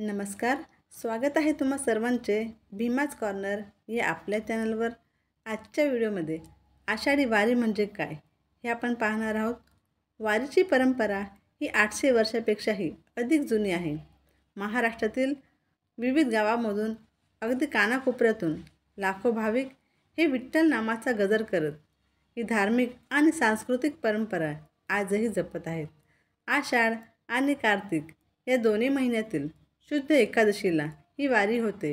नमस्कार स्वागत आहे तुम्हा सर्वांचे भीमाच कॉर्नर या आपल्या चॅनलवर आजच्या व्हिडिओमध्ये आषाढी वारी म्हणजे काय हे आपण पाहणार आहोत वारीची परंपरा ही आठशे वर्षापेक्षाही अधिक जुनी आहे महाराष्ट्रातील विविध गावामधून अगदी कानाकोपऱ्यातून लाखो भाविक हे विठ्ठल नामाचा गजर करत ही धार्मिक आणि सांस्कृतिक परंपरा आजही जपत आहेत आषाढ आणि कार्तिक या दोन्ही महिन्यातील शुद्ध एकादशीला ही वारी होते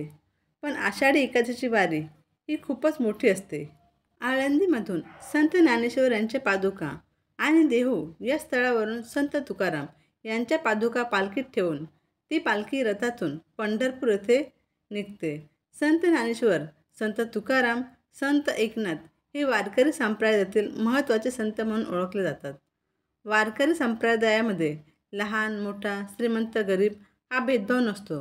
पण आषाढी एकादशीची वारी ही खूपच मोठी असते आळंदीमधून संत ज्ञानेश्वर यांच्या पादुका आणि देहू या स्थळावरून संत तुकाराम यांच्या पादुका पालखीत ठेवून ती पालखी रथातून पंढरपूर येथे निघते संत ज्ञानेश्वर संत तुकाराम संत एकनाथ हे वारकरी संप्रदायातील महत्त्वाचे संत म्हणून ओळखले जातात वारकरी संप्रदायामध्ये लहान मोठा श्रीमंत गरीब हा भेदभाव नसतो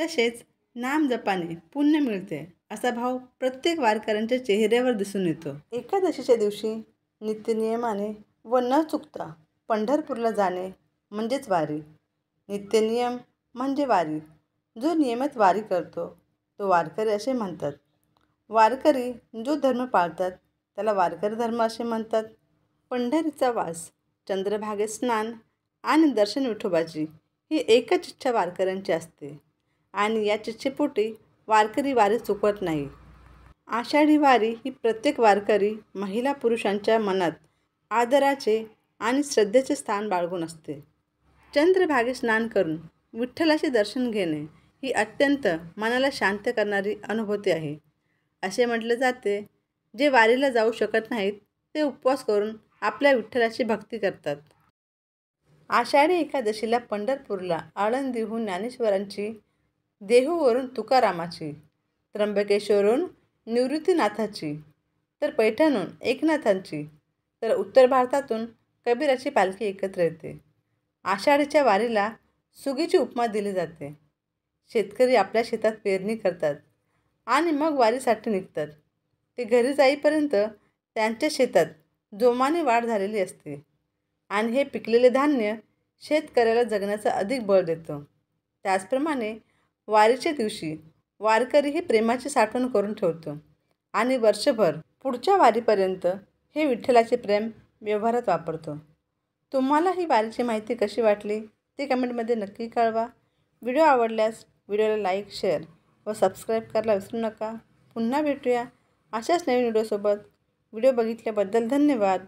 तसेच नाम जपाने पुण्य मिळते असा भाव प्रत्येक वारकऱ्यांच्या चेहऱ्यावर दिसून येतो एकादशीच्या दिवशी नित्यनियमाने व न चुकता पंढरपूरला जाणे म्हणजेच वारी नित्यनियम म्हणजे वारी जो नियमित वारी करतो तो वारकरी असे म्हणतात वारकरी जो धर्म पाळतात त्याला वारकरी धर्म असे म्हणतात पंढरीचा वास चंद्रभागे स्नान आणि दर्शन विठोबाची ही एकच इच्छा वारकऱ्यांची असते आणि या चिच्छेपोटी वारकरी वारी चुकवत नाही आषाढी वारी ही प्रत्येक वारकरी महिला पुरुषांच्या मनात आदराचे आणि श्रद्धेचे स्थान बाळगून असते चंद्रभागे स्नान करून विठ्ठलाचे दर्शन घेणे ही अत्यंत मनाला शांत करणारी अनुभूती आहे असे म्हटले जाते जे वारीला जाऊ शकत नाहीत ते उपवास करून आपल्या विठ्ठलाची भक्ती करतात आषाढी एकादशीला पंढरपूरला आळंदीहून ज्ञानेश्वरांची देहूवरून तुकारामाची त्र्यंबकेश्वरून निवृत्तीनाथाची तर पैठणहून एकनाथांची तर उत्तर भारतातून कबीराची पालखी एकत्र येते आषाढीच्या वारीला सुगीची उपमा दिली जाते शेतकरी आपल्या शेतात पेरणी करतात आणि मग वारीसाठी निघतात ते घरी जाईपर्यंत त्यांच्या शेतात जोमाने वाढ झालेली असते आणि हे पिकलेले धान्य शेतकऱ्याला जगण्याचं अधिक बळ देतो त्याचप्रमाणे वारीच्या दिवशी वारकरी ही प्रेमाची साठवण करून ठेवतो आणि वर्षभर पुढच्या वारीपर्यंत हे विठ्ठलाचे प्रेम व्यवहारात वापरतो तुम्हाला ही वारीची माहिती कशी वाटली ते कमेंटमध्ये नक्की कळवा व्हिडिओ आवडल्यास व्हिडिओला लाईक शेअर व सबस्क्राईब करायला विसरू नका पुन्हा भेटूया अशाच नवीन व्हिडिओसोबत व्हिडिओ बघितल्याबद्दल धन्यवाद